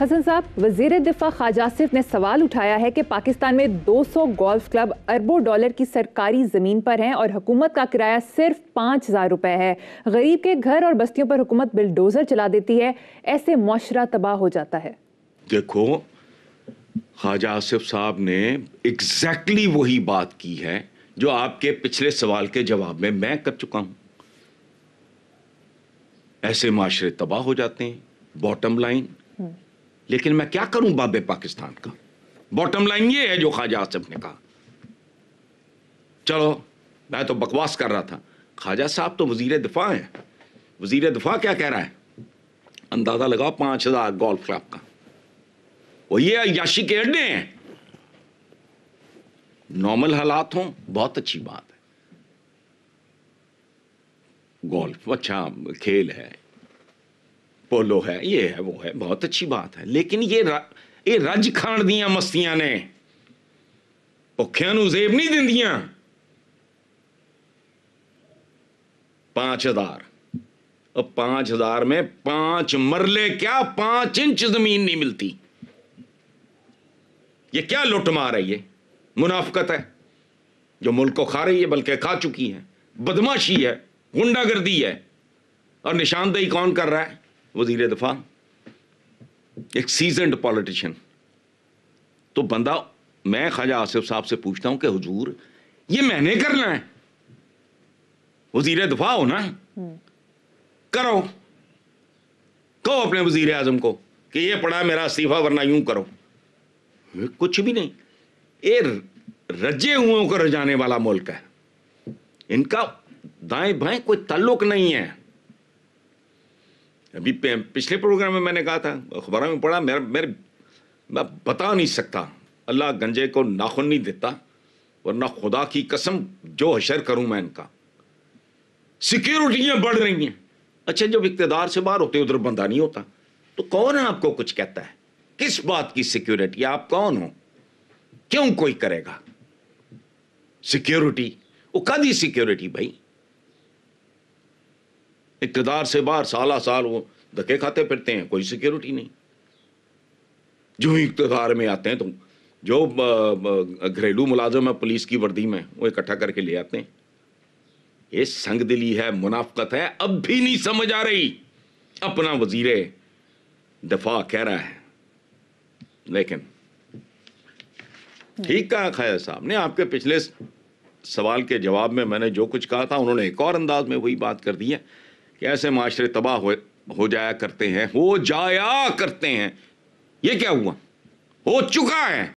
हसन साहब वजीर दिफा ख्वाजा आसिफ ने सवाल उठाया है कि पाकिस्तान में 200 गोल्फ क्लब अरबों डॉलर की सरकारी ज़मीन पर हैं और हुकूमत का किराया सिर्फ पाँच हज़ार रुपये है गरीब के घर और बस्तियों पर हुकूमत बिलडोज़र चला देती है ऐसे माशरा तबाह हो जाता है देखो ख्वाजा आसिफ साहब ने एग्जैक्टली वही बात की है जो आपके पिछले सवाल के जवाब में मैं कर चुका हूँ ऐसे माशरे तबाह हो जाते हैं बॉटम हम्म। लाइन लेकिन मैं क्या करूं बाबे पाकिस्तान का बॉटम लाइन ये है जो ख्वाजा आसिफ ने कहा चलो मैं तो बकवास कर रहा था ख्वाजा साहब तो वजीर दफा है वजीर दफा क्या कह रहा है अंदाज़ा लगाओ पांच हज़ार गोल्फ क्लब का वो ये याशी के अड्डे हैं नॉर्मल हालात हों बहुत अच्छी बात है गोल्फ अच्छा खेल है पोलो है ये है वो है बहुत अच्छी बात है लेकिन ये ये रज खाण दियां मस्तियां ने ਭੁੱਖਿਆਂ ਨੂੰ ਜ਼ੇਬ ਨਹੀਂ पांच हजार अब हजार में पांच मरले क्या पांच इंच जमीन नहीं मिलती ये क्या लुट मार है ये मुनाफकत है जो मुल्क को खा रही है बल्कि खा चुकी है बदमाशी है गुंडागर्दी है और निशानदेही कौन कर रहा है वजीर दफा एक सीजनड पॉलिटिशियन तो बंदा मैं ख्वाजा आसिफ साहब से पूछता हूं कि हुजूर ये मैंने करना है वजीर दफा हो ना हम्म। करो कहो अपने वजीर आजम को कि ये पढ़ा मेरा इस्तीफा वरना यूं करो कुछ भी नहीं ये रजे हुए को रजाने वाला मुल्क है इनका दाएं बाएं कोई ताल्लुक नहीं है अभी पिछले प्रोग्राम में मैंने कहा था अखबारों में पढ़ा मेरा मेरे मैं बता नहीं सकता अल्लाह गंजे को नाखुन नहीं देता वरना खुदा की कसम जो हशर करूं मैं इनका सिक्योरिटियां बढ़ रही हैं अच्छा जब इकतदार से बाहर होते उधर बंदा नहीं होता तो कौन है आपको कुछ कहता है किस बात की सिक्योरिटी आप कौन हो क्यों कोई करेगा सिक्योरिटी वो कदी सिक्योरिटी भाई इकतदार से बाहर साल साल वो धक्के खाते फिरते हैं कोई सिक्योरिटी नहीं जो ही इकतदार में आते हैं तो जो घरेलू मुलाजम है पुलिस की वर्दी में वो इकट्ठा करके ले आते हैं ये संग दिली है मुनाफकत है अब भी नहीं समझ आ रही अपना वजीर दफा कह रहा है लेकिन ठीक कहा खाया साहब ने आपके पिछले सवाल के जवाब में मैंने जो कुछ कहा था उन्होंने एक और अंदाज में वही बात कर दी है कि ऐसे माशरे तबाह हो हो जाया करते हैं हो जाया करते हैं ये क्या हुआ हो चुका है